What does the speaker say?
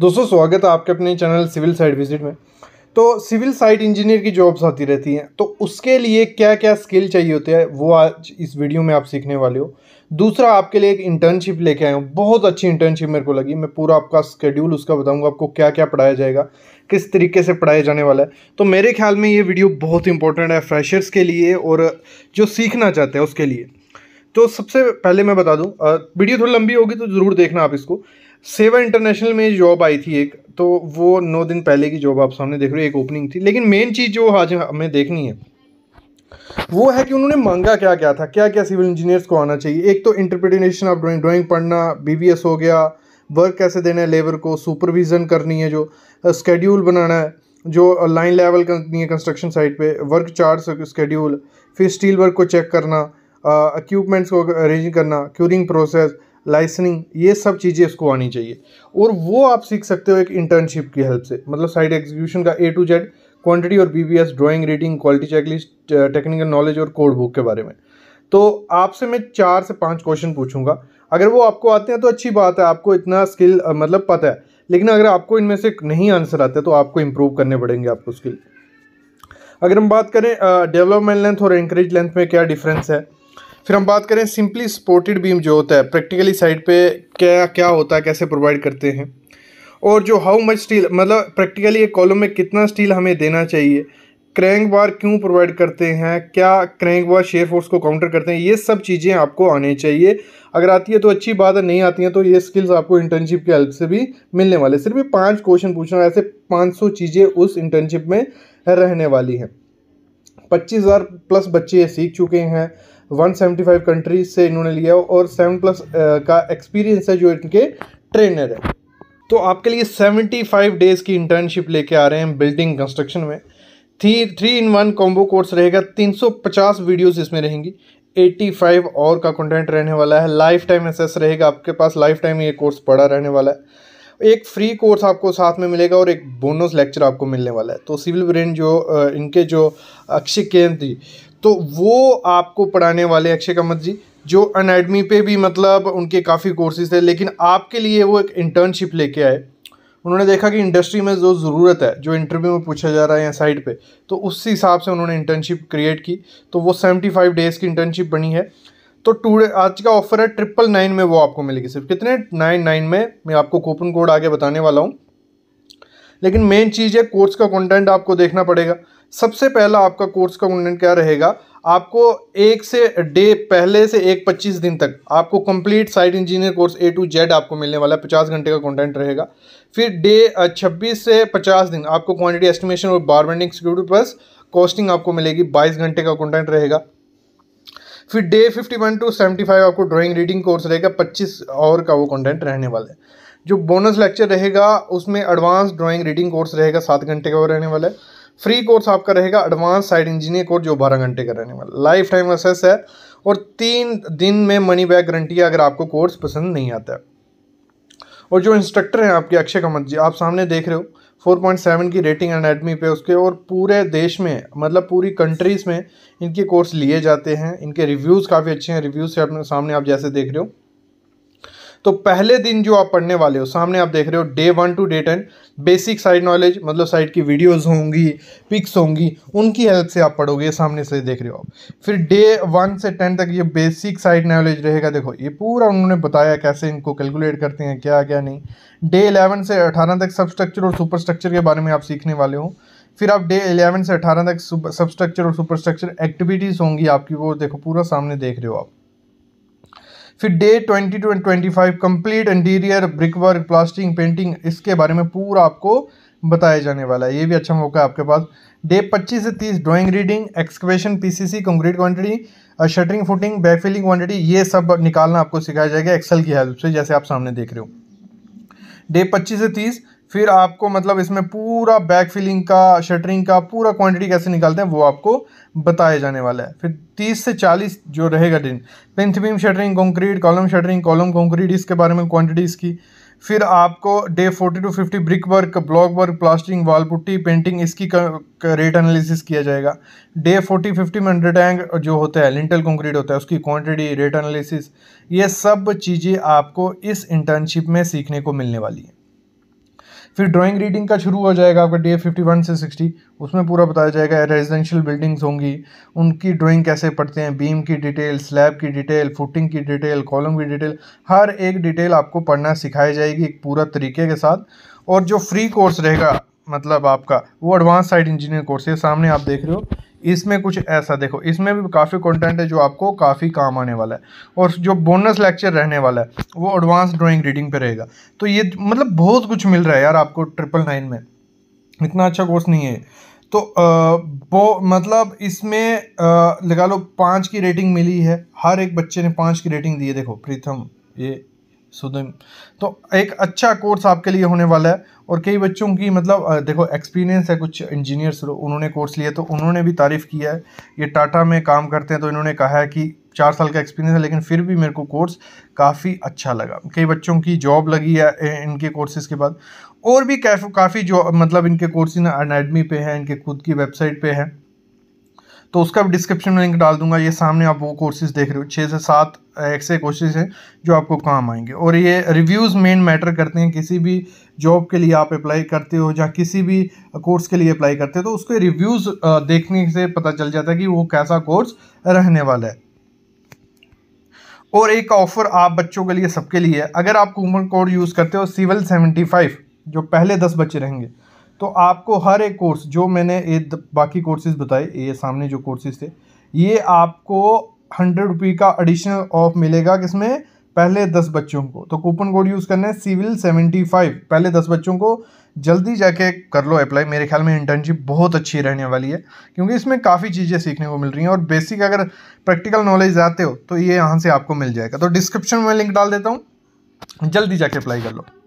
दोस्तों स्वागत है आपके अपने चैनल सिविल साइट विजिट में तो सिविल साइट इंजीनियर की जॉब्स आती रहती हैं तो उसके लिए क्या क्या स्किल चाहिए होते हैं वो आज इस वीडियो में आप सीखने वाले हो दूसरा आपके लिए एक इंटर्नशिप लेके आए हूँ बहुत अच्छी इंटर्नशिप मेरे को लगी मैं पूरा आपका स्केड्यूल उसका बताऊँगा आपको क्या क्या पढ़ाया जाएगा किस तरीके से पढ़ाया जाने वाला है तो मेरे ख्याल में ये वीडियो बहुत इंपॉर्टेंट है फ्रेशर्स के लिए और जो सीखना चाहते हैं उसके लिए तो सबसे पहले मैं बता दूँ वीडियो थोड़ी लंबी होगी तो ज़रूर देखना आप इसको सेवा इंटरनेशनल में जॉब आई थी एक तो वो नौ दिन पहले की जॉब आप सामने देख रहे हो एक ओपनिंग थी लेकिन मेन चीज़ जो आज हमें देखनी है वो है कि उन्होंने मांगा क्या क्या था क्या क्या सिविल इंजीनियर्स को आना चाहिए एक तो इंटरप्रिटेशन ऑफ ड्राइंग ड्राइंग पढ़ना बीवीएस हो गया वर्क कैसे देना है लेबर को सुपरविज़न करनी है जो स्केड्यूल बनाना है जो लाइन लेवल करनी है कंस्ट्रक्शन साइट पे वर्क चार्ट स्केड्यूल फिर स्टील वर्क को चेक करना इक्यूपमेंट्स को अरेंज करना क्यूरिंग प्रोसेस लाइसनिंग ये सब चीज़ें इसको आनी चाहिए और वो आप सीख सकते हो एक इंटर्नशिप की हेल्प से मतलब साइड एग्जीक्यूशन का ए टू जेड क्वांटिटी और एस drawing reading quality checklist technical knowledge और कोड बुक के बारे में तो आपसे मैं चार से पाँच क्वेश्चन पूछूंगा अगर वो आपको आते हैं तो अच्छी बात है आपको इतना स्किल मतलब पता है लेकिन अगर आपको इनमें से नहीं आंसर आते तो आपको इम्प्रूव करने पड़ेंगे आपको स्किल अगर हम बात करें डेवलपमेंट लेंथ और एंकरेज लेंथ में क्या डिफरेंस है फिर हम बात करें सिंपली सपोर्टेड बीम जो होता है प्रैक्टिकली साइड पे क्या क्या होता है कैसे प्रोवाइड करते हैं और जो हाउ मच स्टील मतलब प्रैक्टिकली एक कॉलम में कितना स्टील हमें देना चाहिए क्रैंक बार क्यों प्रोवाइड करते हैं क्या क्रैंक बार शेयर फोर्स को काउंटर करते हैं ये सब चीज़ें आपको आनी चाहिए अगर आती है तो अच्छी बात है नहीं आती है तो ये स्किल्स आपको इंटर्नशिप की हेल्प से भी मिलने वाले सिर्फ ये पाँच क्वेश्चन पूछना ऐसे पाँच सौ चीज़ें उस इंटर्नशिप में रहने वाली हैं पच्चीस हज़ार प्लस बच्चे ये सीख चुके हैं 175 कंट्री से इन्होंने लिया और सेवन प्लस का एक्सपीरियंस है जो इनके ट्रेनर है तो आपके लिए 75 डेज़ की इंटर्नशिप लेके आ रहे हैं बिल्डिंग कंस्ट्रक्शन में three three in one combo course रहेगा 350 वीडियोस इसमें रहेंगी 85 और का कंटेंट रहने वाला है लाइफ टाइम एसेस रहेगा आपके पास लाइफ टाइम ये कोर्स पड़ा रहने वाला है एक फ्री कोर्स आपको साथ में मिलेगा और एक बोनस लेक्चर आपको मिलने वाला है तो सिविल ब्रेन जो इनके जो अक्षय केंद्र तो वो आपको पढ़ाने वाले अक्षय कमत जी जो अनेडमी पे भी मतलब उनके काफ़ी कोर्सेज थे लेकिन आपके लिए वो एक इंटर्नशिप लेके आए उन्होंने देखा कि इंडस्ट्री में जो ज़रूरत है जो इंटरव्यू में पूछा जा रहा है या साइड पे तो उस हिसाब से उन्होंने इंटर्नशिप क्रिएट की तो वो सेवेंटी फाइव डेज़ की इंटर्नशिप बनी है तो टू आज का ऑफर है ट्रिपल नाइन में वो आपको मिलेगी सिर्फ कितने नाइन नाइन में मैं आपको कूपन कोड आगे बताने वाला हूँ लेकिन मेन चीज़ है कोर्स का कंटेंट आपको देखना पड़ेगा सबसे पहला आपका कोर्स का कंटेंट क्या रहेगा आपको एक से डे पहले से एक पच्चीस दिन तक आपको complete site engineer course A to Z आपको मिलने वाला है पचास घंटे का कंटेंट रहेगा फिर डे छब्बीस से पचास दिन आपको क्वांटिटी एस्टिमेशन और बारबेंडिंग सिक्योरिटी प्लस कॉस्टिंग आपको मिलेगी बाईस घंटे का कंटेंट रहेगा फिर day fifty one to seventy five आपको ड्राइंग रीडिंग कोर्स रहेगा पच्चीस आवर का वो कंटेंट रहने वाला है जो बोनस लेक्चर रहेगा उसमें एडवांस ड्राइंग रीडिंग कोर्स रहेगा सात घंटे का वो रहने वाला है फ्री कोर्स आपका रहेगा एडवांस साइड इंजीनियर कोर्स जो बारह घंटे का रहने वाला लाइफ टाइम एक्सेस है और तीन दिन में मनी बैक गारंटी अगर आपको कोर्स पसंद नहीं आता है और जो इंस्ट्रक्टर हैं आपके अक्षय कमत जी आप सामने देख रहे हो 4.7 की रेटिंग अनेटमी पे उसके और पूरे देश में मतलब पूरी कंट्रीज़ में इनके कोर्स लिए जाते हैं इनके रिव्यूज़ काफ़ी अच्छे हैं रिव्यूज़ से अपने सामने आप जैसे देख रहे हो तो पहले दिन जो आप पढ़ने वाले हो सामने आप देख रहे हो day one to day ten basic site knowledge मतलब साइड की वीडियोस होंगी पिक्स होंगी उनकी हेल्प से आप पढ़ोगे सामने से देख रहे हो आप फिर डे वन से टेन तक ये बेसिक साइड नॉलेज रहेगा देखो ये पूरा उन्होंने बताया कैसे इनको कैलकुलेट करते हैं क्या क्या नहीं डे इलेवन से अठारह तक सब स्ट्रक्चर और सुपर स्ट्रक्चर के बारे में आप सीखने वाले हो फिर आप डे एलेवन से अठारह तक सब स्ट्रक्चर और सुपर स्ट्रक्चर एक्टिविटीज़ होंगी आपकी वो देखो पूरा सामने देख रहे हो आप फिर day twenty to twenty five complete interior brick work plastering painting इसके बारे में पूरा आपको बताया जाने वाला है ये भी अच्छा मौका है आपके पास डे 25 से 30 drawing reading C PCC concrete quantity shuttering footing backfilling quantity ये सब निकालना आपको सिखाया जाएगा एक्सेल की हेल्प से जैसे आप सामने देख रहे हो डे 25 से तीस फिर आपको मतलब इसमें पूरा बैक फिलिंग का शटरिंग का पूरा क्वांटिटी कैसे निकालते हैं वो आपको बताया जाने वाला है फिर 30 से 40 जो रहेगा दिन plinth beam shuttering concrete column shuttering column concrete इसके बारे में क्वांटिटी इसकी फिर आपको day forty to fifty brick work block work plastering wall putty painting इसकी रेट एनालिसिस किया जाएगा डे फोर्टी फिफ्टी में अंडर टैंक जो होता है लिंटल कंक्रीट होता है उसकी क्वांटिटी रेट एनालिसिस ये सब चीज़ें आपको इस इंटर्नशिप में सीखने को मिलने वाली है फिर ड्राइंग रीडिंग का शुरू हो जाएगा आपका डे फिफ्टी वन से सिक्सटी उसमें पूरा बताया जाएगा रेजिडेंशियल बिल्डिंग्स होंगी उनकी ड्राइंग कैसे पढ़ते हैं बीम की डिटेल स्लैब की डिटेल फुटिंग की डिटेल कॉलम की डिटेल हर एक डिटेल आपको पढ़ना सिखाई जाएगी एक पूरा तरीके के साथ और जो फ्री कोर्स रहेगा मतलब आपका वो एडवांस साइड इंजीनियर कोर्स है सामने आप देख रहे हो इसमें कुछ ऐसा देखो इसमें भी काफ़ी कंटेंट है जो आपको काफ़ी काम आने वाला है और जो बोनस लेक्चर रहने वाला है वो एडवांस ड्राइंग रीडिंग पे रहेगा तो ये मतलब बहुत कुछ मिल रहा है यार आपको ट्रिपल नाइन में इतना अच्छा कोर्स नहीं है तो वो मतलब इसमें लगा लो पाँच की रेटिंग मिली है हर एक बच्चे ने पाँच की रेटिंग दी है देखो प्रीथम ये सुदम तो एक अच्छा कोर्स आपके लिए होने वाला है और कई बच्चों की मतलब देखो एक्सपीरियंस है कुछ इंजीनियर्स उन्होंने कोर्स लिया तो उन्होंने भी तारीफ़ किया है ये टाटा में काम करते हैं तो इन्होंने कहा है कि चार साल का एक्सपीरियंस है लेकिन फिर भी मेरे को कोर्स काफ़ी अच्छा लगा कई बच्चों की जॉब लगी है इनके कोर्सेज़ के बाद और भी काफ़ी जो मतलब इनके कोर्स इन अकेडमी पे हैं इनके खुद की वेबसाइट पर हैं तो उसका भी डिस्क्रिप्शन में लिंक डाल दूंगा ये सामने आप वो कोर्सेज देख रहे हो छः से सात ऐसे कोर्सेज हैं जो आपको काम आएंगे और ये रिव्यूज़ मेन मैटर करते हैं किसी भी जॉब के लिए आप अप्लाई करते हो या किसी भी कोर्स के लिए अप्लाई करते हो तो उसके रिव्यूज़ देखने से पता चल जाता है कि वो कैसा कोर्स रहने वाला है और एक ऑफ़र आप बच्चों के लिए सबके लिए अगर आप कूपन कोड यूज़ करते हो सिविल सेवेंटी फाइव जो पहले दस बच्चे रहेंगे तो आपको हर एक कोर्स जो मैंने ये बाकी कोर्सेज बताए ये सामने जो कोर्सेज थे ये आपको हंड्रेड रुपी का एडिशनल ऑफ मिलेगा किसमें पहले दस बच्चों को तो कूपन कोड यूज़ करना है सिविल सेवेंटी फाइव पहले दस बच्चों को जल्दी जाके कर लो अप्लाई मेरे ख्याल में इंटर्नशिप बहुत अच्छी रहने वाली है क्योंकि इसमें काफ़ी चीज़ें सीखने को मिल रही हैं और बेसिक अगर प्रैक्टिकल नॉलेज आते हो तो ये यहाँ से आपको मिल जाएगा तो डिस्क्रिप्शन में लिंक डाल देता हूँ जल्दी जाके अप्लाई कर लो